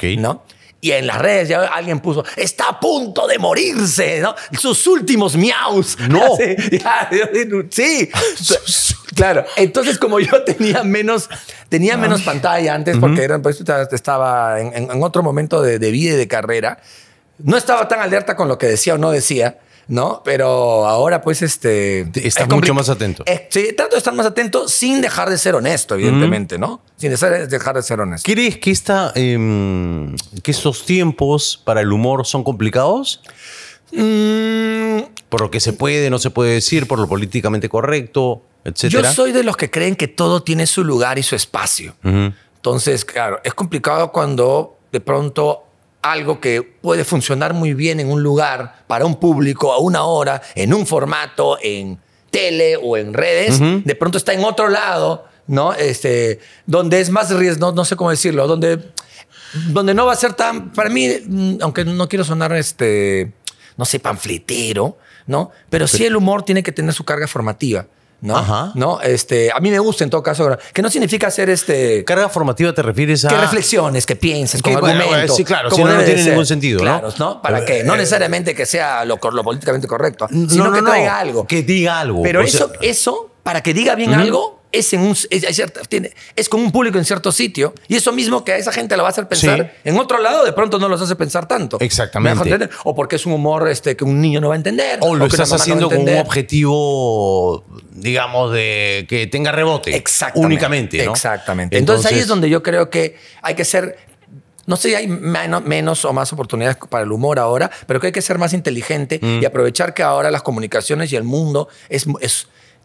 Y en las redes ya alguien puso, está a punto de morirse, ¿no? Sus últimos miaus. No. sí, claro. Entonces, como yo tenía menos, tenía menos ah. pantalla antes, porque era, pues, estaba en, otro momento de, de vida y de carrera, no estaba tan alerta con lo que decía o no decía. ¿no? Pero ahora, pues, este. Estás mucho más atento. Eh, sí, trato de estar más atento sin dejar de ser honesto, evidentemente, ¿no? Sin dejar de ser honesto. ¿Crees que, esta, em, que estos tiempos para el humor son complicados? Mm. Por lo que se puede, no se puede decir, por lo políticamente correcto, etc. Yo soy de los que creen que todo tiene su lugar y su espacio. Entonces, claro, es complicado cuando de pronto algo que puede funcionar muy bien en un lugar, para un público, a una hora, en un formato, en tele o en redes, de pronto está en otro lado, ¿no? Este, donde es más riesgo, no, sé cómo decirlo, donde, donde no va a ser tan, para mí, mm, aunque no quiero sonar, este, no sé, panfletero, ¿no? Pero sí el humor tiene que tener su carga formativa. Ajá. Este, a mí me gusta en todo caso, que no significa hacer este... Carga formativa te refieres a... Que reflexiones, que pienses, que, Sí, claro, si no, tiene ningún sentido, claro, ¿no? ¿Para eh, que No eh, necesariamente que sea lo, políticamente correcto, sino que traiga algo. Que diga algo. Pero eso, eso, para que diga bien algo, es, en un, con un público en cierto sitio y eso mismo que a esa gente la va a hacer pensar en otro lado, de pronto no los hace pensar tanto. Exactamente. O porque es un humor este, que un niño no va a entender. O lo estás haciendo con un objetivo, digamos, de que tenga rebote. Exactamente. Únicamente. Exactamente. Entonces, ahí es donde yo creo que hay que ser no sé si hay menos, o más oportunidades para el humor ahora, pero que hay que ser más inteligente mm. y aprovechar que ahora las comunicaciones y el mundo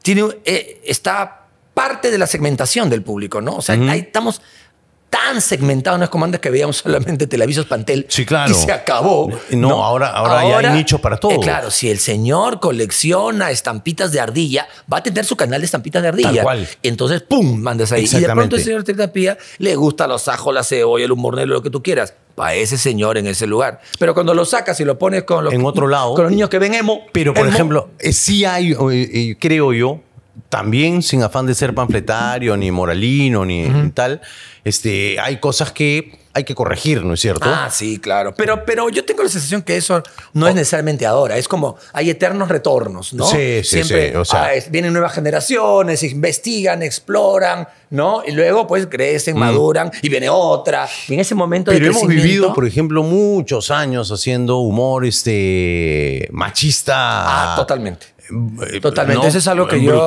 tiene, eh, está parte de la segmentación del público, ¿no? O sea, ahí estamos tan segmentados, no es como antes que veíamos solamente televisos Pantel sí, claro. y se acabó. Eh, no, ahora, ahora, hay nicho para eh, todo. claro, si el señor colecciona estampitas de ardilla, va a tener su canal de estampitas de ardilla. Tal cual. Entonces, ¡pum! mandas ahí. Y de pronto el señor tritapía, le gusta los ajos, la cebolla, el humornelo, lo que tú quieras. Para ese señor en ese lugar. Pero cuando lo sacas y lo pones con los, en otro lado, con los niños que ven emo. Pero, por ejemplo, eh, sí hay, creo yo, también sin afán de ser panfletario, ni moralino, ni tal, este, hay cosas que hay que corregir, ¿no es cierto? Ah, sí, claro. Pero, pero yo tengo la sensación que eso no es oh. necesariamente ahora. Es como hay eternos retornos, ¿no? Sí, sí, Siempre, sí. O sea, ah, vienen nuevas generaciones, investigan, exploran, ¿no? Y luego, pues, crecen, mm. maduran y viene otra. Y en ese momento pero hemos vivido, por ejemplo, muchos años haciendo humor este, machista. Ah, totalmente eh, Totalmente. eso es algo que yo.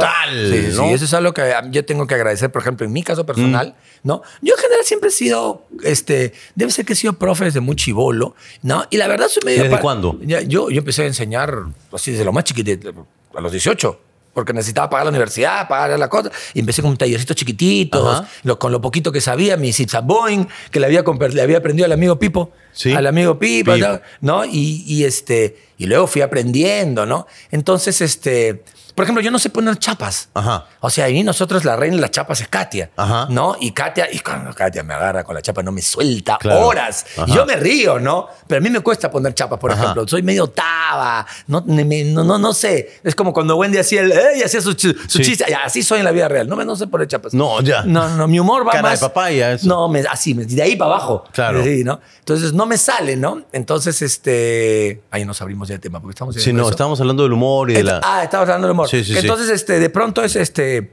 eso es algo que ah, yo tengo que agradecer, por ejemplo, en mi caso personal, mm. ¿no? Yo en general siempre he sido, este, debe ser que he sido profe desde muy chivolo, ¿no? Y la verdad soy ¿Desde cuándo? Yo, yo empecé a enseñar así desde lo más chiquito, a los 18 porque necesitaba pagar la universidad, pagar la cosa. Y empecé con un tallercito chiquitito con lo poquito que sabía, mi boing Boeing, que le había, había aprendido el amigo Pipo al amigo Pipa, ¿no? Y, y, este, y luego fui aprendiendo, ¿no? Entonces, este, por ejemplo, yo no sé poner chapas. Ajá. O sea, mí nosotros la reina de las chapas es Katia, ¿no? Y Katia, y cuando Katia me agarra con la chapa, no me suelta horas. Y yo me río, ¿no? Pero a mí me cuesta poner chapas, por ejemplo. Soy medio taba, no, no, no, no, sé. Es como cuando Wendy hacía el, su, su chiste. Así soy en la vida real. No, me, no sé poner chapas. No, ya. No, no, mi humor va Cara más. de papaya. No, me, así, de ahí para abajo. Claro. Sí, ¿no? Entonces, no no me sale, ¿no? Entonces, este. Ahí nos abrimos ya el tema, porque estamos. Sí, no, estamos hablando del humor y de la. Ah, estamos hablando del humor. Sí, sí, Entonces, este, de pronto es este.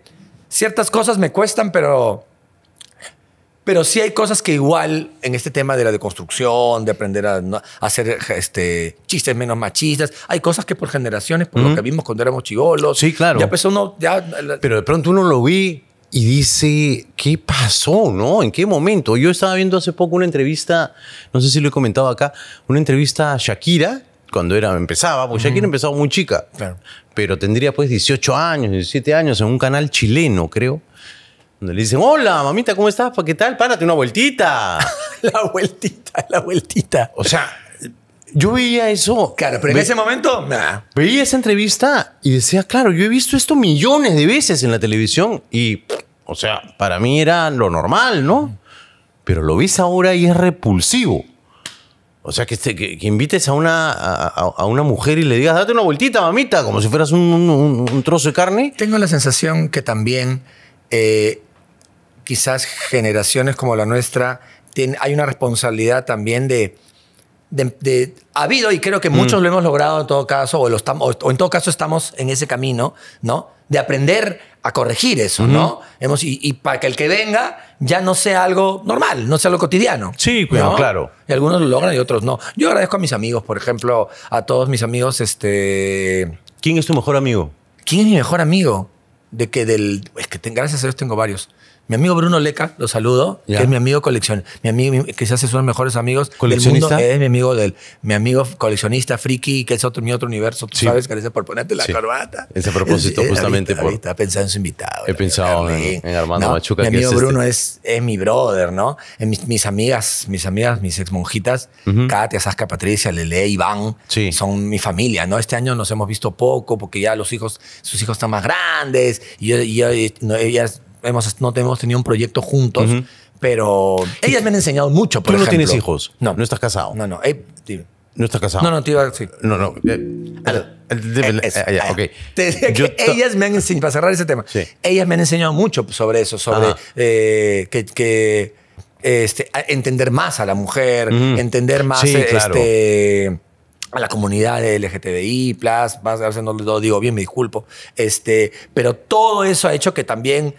Ciertas cosas me cuestan, pero. Pero sí hay cosas que igual en este tema de la deconstrucción, de aprender a, hacer este, chistes menos machistas, hay cosas que por generaciones, por lo que vimos cuando éramos chigolos. Sí, claro. Pues, ya pero de pronto uno lo vi y dice, ¿qué pasó? ¿No? ¿En qué momento? Yo estaba viendo hace poco una entrevista, no sé si lo he comentado acá, una entrevista a Shakira, cuando era, empezaba, porque Shakira empezaba muy chica, pero tendría pues 18 años, 17 años, en un canal chileno, creo. Donde le dicen, hola, mamita, ¿cómo estás? ¿Qué tal? Párate una vueltita. la vueltita, la vueltita. O sea, yo veía eso. Claro, pero en ese momento, Veía esa entrevista y decía, claro, yo he visto esto millones de veces en la televisión y, o sea, para mí era lo normal, ¿no? Pero lo ves ahora y es repulsivo. O sea, que, este, que, invites a una, a, una mujer y le digas, date una vueltita, mamita, como si fueras un, trozo de carne. Tengo la sensación que también eh, quizás generaciones como la nuestra, hay una responsabilidad también de de, ha habido, y creo que muchos mm. lo hemos logrado en todo caso, o, en todo caso estamos en ese camino, ¿no? De aprender a corregir eso, ¿no? Hemos, y, para que el que venga ya no sea algo normal, no sea algo cotidiano. Sí, claro, Y algunos lo logran y otros no. Yo agradezco a mis amigos, por ejemplo, a todos mis amigos, este... ¿Quién es tu mejor amigo? ¿Quién es mi mejor amigo? De que del... Es que gracias a Dios tengo varios. Mi amigo Bruno Leca, lo saludo, que es mi amigo coleccionista, mi amigo que se hace los mejores amigos ¿Coleccionista? Del mundo, es mi amigo del, mi amigo coleccionista friki, que es otro mi otro universo, tú que sabes, por ponerte la corbata. Ese propósito justamente ahorita, por pensando en su invitado. He pensado en, Armando Machuca. Mi amigo Bruno este es, mi brother, ¿no? En mis, amigas, mis amigas, mis ex monjitas, Katia, Saska Patricia, Lele, Iván, son mi familia, ¿no? Este año nos hemos visto poco porque ya los hijos, sus hijos están más grandes y, yo, ellas hemos, no hemos tenido un proyecto juntos, pero ellas me han enseñado mucho, por ¿Tú no tienes hijos? No. ¿No estás casado? No, no. Eh, no estás casado. No, no, te No, no. ellas me han enseñado, para cerrar ese tema, ellas me han enseñado mucho sobre eso, sobre eh, que, este, entender más a la mujer, entender más este, a la comunidad LGTBI, más, a veces no lo digo bien, me disculpo. Este, pero todo eso ha hecho que también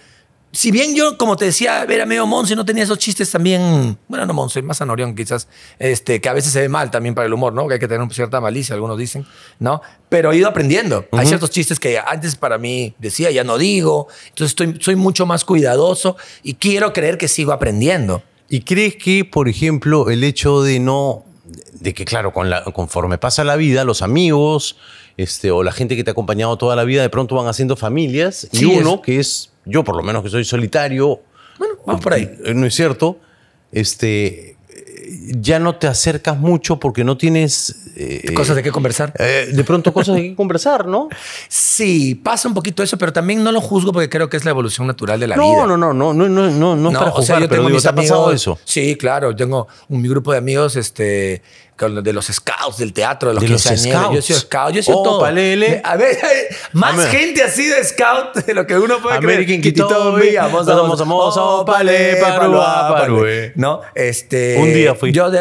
si bien yo, como te decía, era medio Monse, no tenía esos chistes también, bueno, no Monse, más Anorión quizás, este, que a veces se ve mal también para el humor, ¿no? Que hay que tener cierta malicia, algunos dicen, ¿no? Pero he ido aprendiendo. Hay ciertos chistes que antes para mí decía, ya no digo, entonces estoy, soy mucho más cuidadoso y quiero creer que sigo aprendiendo. ¿Y crees que, por ejemplo, el hecho de no, de que claro, conforme pasa la vida, los amigos, este, o la gente que te ha acompañado toda la vida, de pronto van haciendo familias y uno que es yo por lo menos que soy solitario, bueno, vamos por ahí, ¿no es cierto? Este, ya no te acercas mucho porque no tienes... Eh, cosas de qué conversar. Eh, de pronto cosas de qué conversar, ¿no? Sí, pasa un poquito eso, pero también no lo juzgo porque creo que es la evolución natural de la no, vida. No, no, no, no, no, no, no no no juzgar, o sea, yo pero tengo no no ¿te ha pasado eso? Sí, claro, tengo un, mi grupo de amigos, este, de los scouts del teatro, de los, scouts. Yo he scout, yo todo. A ver, más gente así de scout de lo que uno puede creer. este. Un día fui. Yo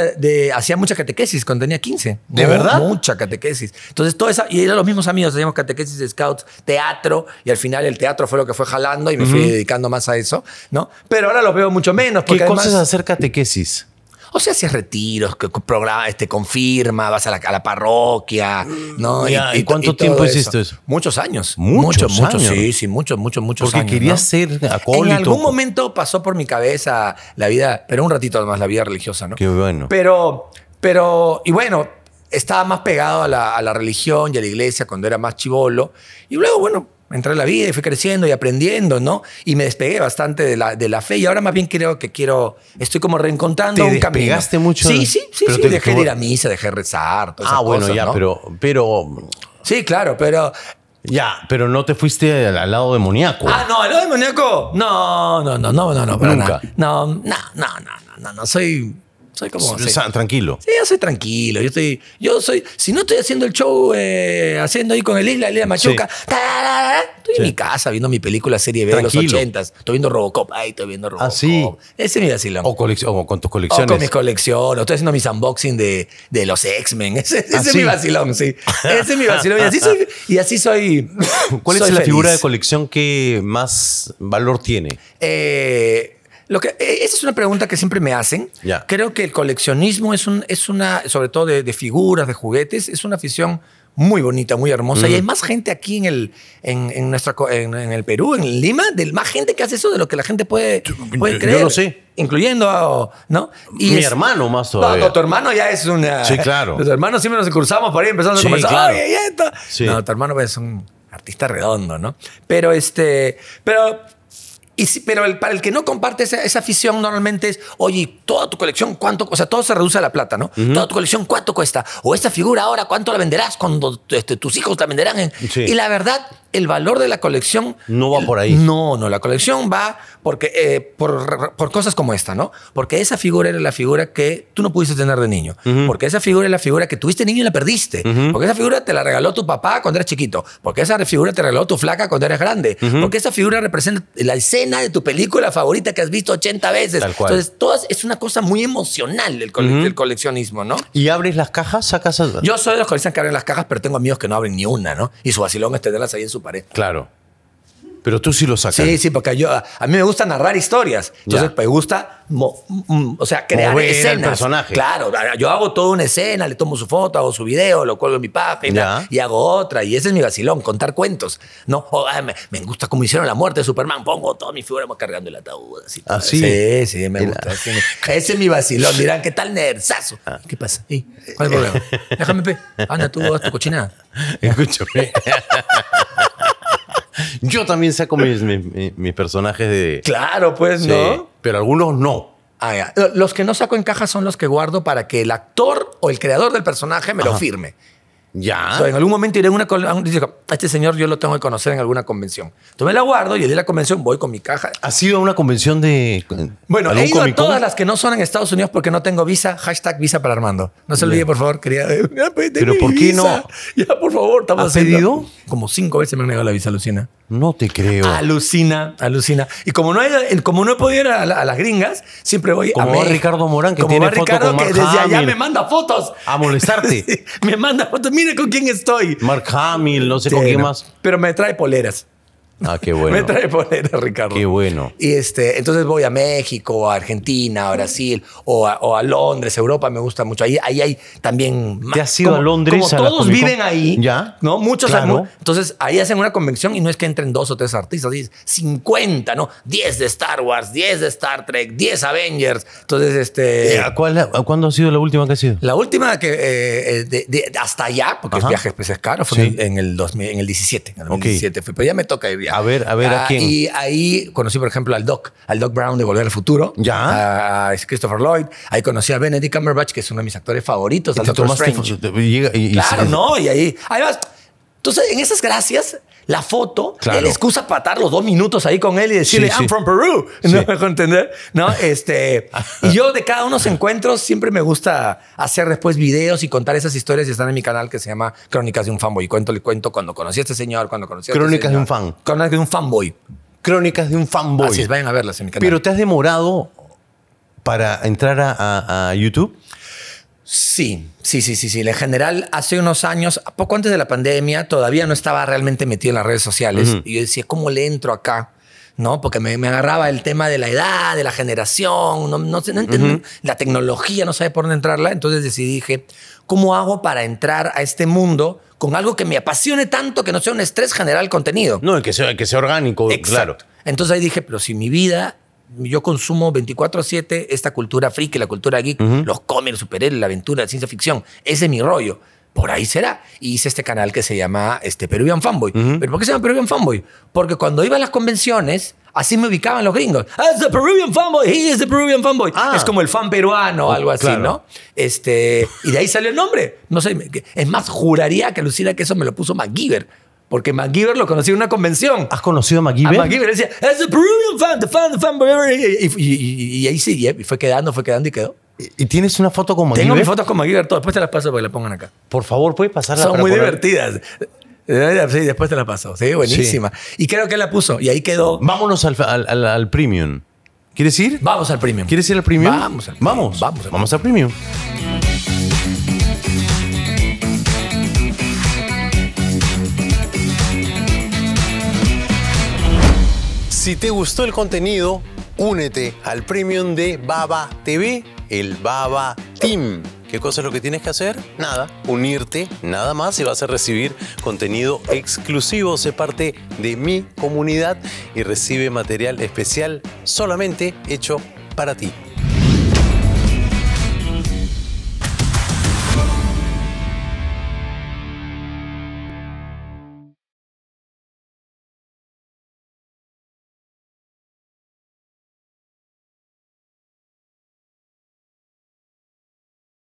hacía mucha catequesis cuando tenía 15. ¿De verdad? Mucha catequesis. Entonces, todo esa, y eran los mismos amigos, hacíamos catequesis scouts, teatro, y al final el teatro fue lo que fue jalando y me fui dedicando más a eso, ¿no? Pero ahora lo veo mucho menos. ¿Qué cosas hacer catequesis? O sea, hacías retiros, que, programa, este, confirma, vas a la, parroquia, mm, ¿no? y, cuánto tiempo hiciste eso? Muchos años. Muchos, muchos, años. sí, sí, muchos, muchos, muchos años. Porque quería ser acólito. En algún momento pasó por mi cabeza la vida, pero un ratito más, la vida religiosa, ¿no? Qué bueno. Pero, pero, y bueno, estaba más pegado a la, a la religión y a la iglesia cuando era más chivolo. Y luego, bueno, entré en la vida y fui creciendo y aprendiendo, ¿no? Y me despegué bastante de la, de la fe y ahora más bien creo que quiero, estoy como reencontrando un camino. mucho? Sí, sí, sí, sí dejé de ir a misa, dejé rezar, Ah, bueno, ya, pero, pero... Sí, claro, pero... Ya, pero no te fuiste al, lado demoníaco. Ah, no, al lado demoníaco. No, no, no, no, no, no, Nunca. No, no, no, no, no, no, no, soy soy como. Oh, tranquilo. Sí, yo soy tranquilo. Yo estoy Yo soy. Si no estoy haciendo el show eh, haciendo ahí con el Isla, de la Machuca, estoy en mi casa viendo mi película serie B de los ochentas. Estoy viendo Robocop. Ay, estoy viendo ah, Robocop. Ah, Ese es mi O, o con tus colecciones. O con mis colecciones. Estoy haciendo mis unboxing de, de los X-Men. Ese, ah, es mi vacilón, sí. Ese es mi vacilón. Y así soy. Y así soy ¿Cuál es la figura de colección que más valor tiene? Eh lo que, eh, esa es una pregunta que siempre me hacen. Creo que el coleccionismo es, un, es una, sobre todo de, figuras, de juguetes, es una afición muy bonita, muy hermosa. Y mm. hay más gente aquí en el, en, en nuestra, en, el Perú, en Lima, del más gente que hace eso de lo que la gente puede, puede creer. Yo sé. Incluyendo a. ¿no? Y Mi hermano más todavía. tu hermano ya es una. Sí, claro. Los hermanos siempre nos cruzamos por ahí empezando a conversar. Claro. esto. Sí. No, tu hermano es un artista redondo, ¿no? Pero este. Pero pero el, para el que no comparte esa, afición normalmente es, oye, toda tu colección, ¿cuánto? O sea, todo se reduce a la plata, ¿no? Toda tu colección, ¿cuánto cuesta? O esta figura ahora, ¿cuánto la venderás cuando este, tus hijos la venderán? Y la verdad, el valor de la colección... No va por ahí. No, no, la colección va porque, eh, por, por, cosas como esta, ¿no? Porque esa figura era la figura que tú no pudiste tener de niño, porque esa figura es la figura que tuviste niño y la perdiste, porque esa figura te la regaló tu papá cuando eras chiquito, porque esa figura te regaló tu flaca cuando eras grande, porque esa figura representa la escena de tu película favorita que has visto 80 veces. Entonces, todas, es una cosa muy emocional el, coleccionismo, ¿no? ¿Y abres las cajas? ¿Sacas? Yo soy de los coleccionistas que abren las cajas, pero tengo amigos que no abren ni una, ¿no? Y su vacilón es tenerlas ahí en su pared. Claro. Pero tú sí lo sacas. Sí, sí, porque yo, a mí me gusta narrar historias. Entonces, me gusta, mm, o sea, crear escenas. Claro, yo hago toda una escena, le tomo su foto, hago su video, lo cuelgo en mi página y hago otra. Y ese es mi vacilón, contar cuentos. No, ah, me, gusta como hicieron la muerte de Superman. Pongo toda mi figura cargando el ataúd. Así, ah, sí? sí, me gusta. Ese es mi vacilón. Dirán, ¿qué tal nerzazo? Ah. ¿Qué pasa? ¿Cuál es Déjame, pe. Anda, tú haz tu cochinada. Escúchame. Yo también saco mis, personajes de. Claro, pues, ¿no? Pero algunos no. Ah, los que no saco en caja son los que guardo para que el actor o el creador del personaje me lo firme. Ya. O en algún momento iré a una digo, este señor yo lo tengo que conocer en alguna convención. Entonces me la guardo y de la convención voy con mi caja. ¿Ha sido una convención de Bueno, he ido a todas las que no son en Estados Unidos porque no tengo visa. Hashtag visa para Armando. No se lo olvide, por favor, quería... Pues, pero ¿por qué no? Ya, por favor, estamos ¿Has pedido? Como cinco veces me han negado la visa, Lucina. No te creo. Alucina, alucina. Y como no, como no he podido ir a, las gringas, siempre voy como a. Como Ricardo Morán, que tiene fotos con Mark que desde allá me manda fotos. A molestarte. me manda fotos. Mira con quién estoy. Mark Hamill, no sé con quién más. Pero me trae poleras. Ah, qué bueno. me trae polera, Ricardo. Qué bueno. Y este, entonces voy a México, a Argentina, a Brasil o a, Londres, Europa, me gusta mucho. Ahí, ahí hay también. ¿Te has ido a Londres? Como todos viven ahí. Ya. ¿No? Muchos. entonces ahí hacen una convención y no es que entren dos o tres artistas, 50, ¿no? 10 de Star Wars, 10 de Star Trek, 10 Avengers. Entonces, este. ¿A ¿Cuándo ha sido la última que ha sido? La última que. Eh, eh, hasta allá, porque los es viajes pues, es caro, fue en, el en el 17. En el 2017 pero ya me toca ir a ver, a ver, ¿a ah, quién? Y ahí conocí, por ejemplo, al Doc, al Doc Brown de Volver al Futuro. Ya. A ah, Christopher Lloyd. Ahí conocí a Benedict Cumberbatch, que es uno de mis actores favoritos. Al claro, no, y ahí. Además, entonces, en esas gracias la foto, claro. excusa para estar los dos minutos ahí con él y decirle, I'm from Peru. ¿No me entender? ¿No? Este, y yo de cada uno de los encuentros siempre me gusta hacer después videos y contar esas historias y están en mi canal que se llama Crónicas de un Fanboy. cuento le cuento cuando conocí a este señor, cuando conocí a este Crónicas de un fan. Crónicas de un fanboy. Crónicas de un fanboy. Así vayan a verlas en mi canal. Pero te has demorado para entrar a YouTube. Sí, sí, sí, sí, sí. En general, hace unos años, poco antes de la pandemia, todavía no estaba realmente metido en las redes sociales. Y yo decía, ¿cómo le entro acá? ¿no? Porque me, agarraba el tema de la edad, de la generación, no, no, la tecnología, no sabe por dónde entrarla. Entonces decidí, dije, ¿cómo hago para entrar a este mundo con algo que me apasione tanto que no sea un estrés general contenido? No, que sea, que sea orgánico, claro. Entonces ahí dije, pero si mi vida yo consumo 24 7 esta cultura freak, la cultura geek, los cómics, superhéroes, la aventura, la ciencia ficción. Ese es mi rollo. Por ahí será. Y hice este canal que se llama este, Peruvian Fanboy. ¿Pero por qué se llama Peruvian Fanboy? Porque cuando iba a las convenciones, así me ubicaban los gringos. Ah, ¡Es el Peruvian Fanboy, he is the Peruvian Fanboy. Ah. Es como el fan peruano o oh, algo así, ¿no? Este, y de ahí salió el nombre. No sé, es más, juraría que lucía que eso me lo puso MacGyver porque MacGyver lo conocí en una convención. ¿Has conocido a MacGyver? A MacGyver decía, es el brutal fan, the fan, the fan, y, y, ahí sí, y fue quedando, fue quedando y quedó. ¿Y tienes una foto con MacGyver? Tengo mis fotos con MacGyver, todas. Después te las paso para que la pongan acá. Por favor, puedes pasarlas. Son muy divertidas. Eh, sí, después te las paso. Sí, buenísima. Y creo que la puso. Y ahí quedó. Vámonos al, al, premium. ¿Quieres ir? Vamos al premium. ¿Quieres ir al premium? Vamos Vamos. Vamos Vamos al premium. Si te gustó el contenido, únete al premium de Baba TV, el Baba Team. ¿Qué cosa es lo que tienes que hacer? Nada, unirte, nada más y vas a recibir contenido exclusivo. Sé parte de mi comunidad y recibe material especial solamente hecho para ti.